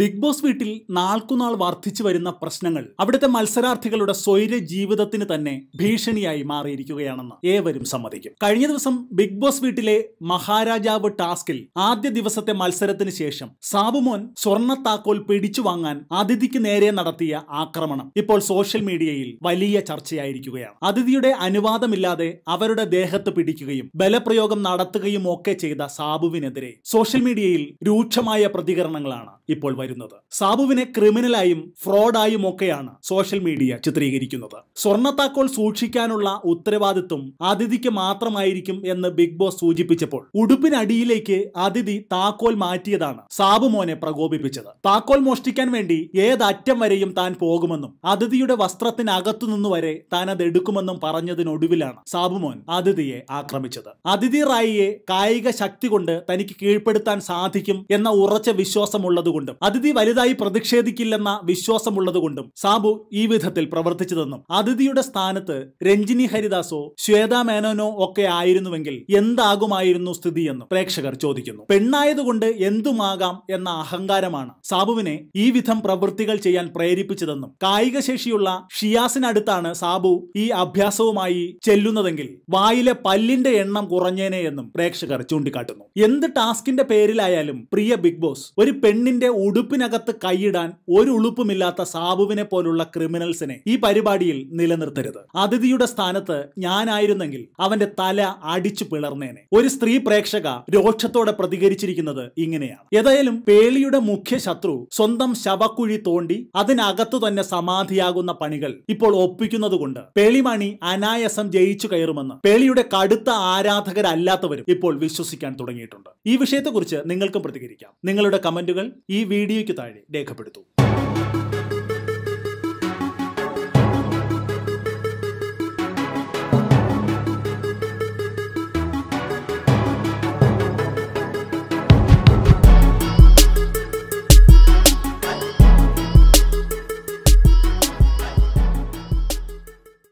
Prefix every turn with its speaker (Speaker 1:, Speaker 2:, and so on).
Speaker 1: big boss വീട്ടിൽ നാൾക്കുനാൾ വർദ്ധിച്ചു വരുന്ന പ്രശ്നങ്ങൾ അവിടുത്തെ മത്സരാർത്ഥികളുടെ സ്വൈര്യ ജീവിതത്തിന് തന്നെ ഭീഷണിയായി മാറിയിരിക്കുകയാണെന്ന് ഏവരും സമ്മതിക്കും കഴിഞ്ഞ ദിവസം ബിഗ് ബോസ് വീട്ടിലെ മഹാരാജാവ് ടാസ്കിൽ ആദ്യ ദിവസത്തെ മത്സരത്തിന് ശേഷം സാബുമോൻ സ്വർണ്ണ താക്കോൽ പിടിച്ചു വാങ്ങാൻ അതിഥിക്ക് നേരെ നടത്തിയ ആക്രമണം ഇപ്പോൾ സോഷ്യൽ മീഡിയയിൽ വലിയ ചർച്ചയായിരിക്കുകയാണ് അതിഥിയുടെ അനുവാദമില്ലാതെ അവരുടെ ദേഹത്ത് പിടിക്കുകയും ബലപ്രയോഗം നടത്തുകയും ഒക്കെ ചെയ്ത സാബുവിനെതിരെ സോഷ്യൽ മീഡിയയിൽ രൂക്ഷമായ പ്രതികരണങ്ങളാണ് ഇപ്പോൾ വരുന്നത് സാബുവിനെ ക്രിമിനലായും ഫ്രോഡായും ഒക്കെയാണ് സോഷ്യൽ മീഡിയ ചിത്രീകരിക്കുന്നത് സ്വർണ്ണത്താക്കോൾ സൂക്ഷിക്കാനുള്ള ഉത്തരവാദിത്വം അതിഥിക്ക് മാത്രമായിരിക്കും എന്ന് ബിഗ് ബോസ് സൂചിപ്പിച്ചപ്പോൾ ഉടുപ്പിനടിയിലേക്ക് അതിഥി താക്കോൽ മാറ്റിയതാണ് സാബു മോനെ പ്രകോപിപ്പിച്ചത് താക്കോൽ മോഷ്ടിക്കാൻ വേണ്ടി ഏതറ്റം വരെയും താൻ പോകുമെന്നും അതിഥിയുടെ വസ്ത്രത്തിനകത്തു വരെ താൻ അത് എടുക്കുമെന്നും പറഞ്ഞതിനൊടുവിലാണ് സാബുമോൻ അതിഥിയെ ആക്രമിച്ചത് അതിഥി റായിയെ കായിക ശക്തി കൊണ്ട് തനിക്ക് കീഴ്പ്പെടുത്താൻ സാധിക്കും എന്ന ഉറച്ച വിശ്വാസമുള്ളതുകൊണ്ടും അത് അതിഥി വലുതായി പ്രതിഷേധിക്കില്ലെന്ന വിശ്വാസമുള്ളതുകൊണ്ടും സാബു ഈ വിധത്തിൽ പ്രവർത്തിച്ചതെന്നും അതിഥിയുടെ സ്ഥാനത്ത് രഞ്ജിനി ഹരിദാസോ ശ്വേത മേനോനോ ഒക്കെ ആയിരുന്നുവെങ്കിൽ എന്താകുമായിരുന്നു സ്ഥിതിയെന്നും പ്രേക്ഷകർ ചോദിക്കുന്നു പെണ്ണായതുകൊണ്ട് എന്തുമാകാം എന്ന അഹങ്കാരമാണ് സാബുവിനെ ഈ വിധം പ്രവൃത്തികൾ ചെയ്യാൻ പ്രേരിപ്പിച്ചതെന്നും കായിക ശേഷിയുള്ള ഷിയാസിനടുത്താണ് സാബു ഈ അഭ്യാസവുമായി ചെല്ലുന്നതെങ്കിൽ വായിലെ പല്ലിന്റെ എണ്ണം കുറഞ്ഞേനെ എന്നും പ്രേക്ഷകർ ചൂണ്ടിക്കാട്ടുന്നു എന്ത് ടാസ്കിന്റെ പേരിലായാലും പ്രിയ ബിഗ് ബോസ് ഒരു പെണ്ണിന്റെ ഉടുപ്പിനകത്ത് കൈയിടാൻ ഒരു ഉളുപ്പുമില്ലാത്ത സാബുവിനെ പോലുള്ള ക്രിമിനൽസിനെ ഈ പരിപാടിയിൽ നിലനിർത്തരുത് അതിഥിയുടെ സ്ഥാനത്ത് ഞാനായിരുന്നെങ്കിൽ അവന്റെ തല അടിച്ചു പിളർന്നേനെ ഒരു സ്ത്രീ പ്രേക്ഷക രോക്ഷത്തോടെ പ്രതികരിച്ചിരിക്കുന്നത് ഇങ്ങനെയാണ് ഏതായാലും പേളിയുടെ മുഖ്യ ശത്രു സ്വന്തം ശവക്കുഴി തോണ്ടി അതിനകത്തു തന്നെ സമാധിയാകുന്ന പണികൾ ഇപ്പോൾ ഒപ്പിക്കുന്നതുകൊണ്ട് പേളിമണി അനായാസം ജയിച്ചു കയറുമെന്ന് പേളിയുടെ കടുത്ത ആരാധകരല്ലാത്തവരും ഇപ്പോൾ വിശ്വസിക്കാൻ തുടങ്ങിയിട്ടുണ്ട് ഈ വിഷയത്തെക്കുറിച്ച് നിങ്ങൾക്കും പ്രതികരിക്കാം നിങ്ങളുടെ കമന്റുകൾ ഈ വീഡിയോ വീഡിയോയ്ക്ക് താഴെ രേഖപ്പെടുത്തൂ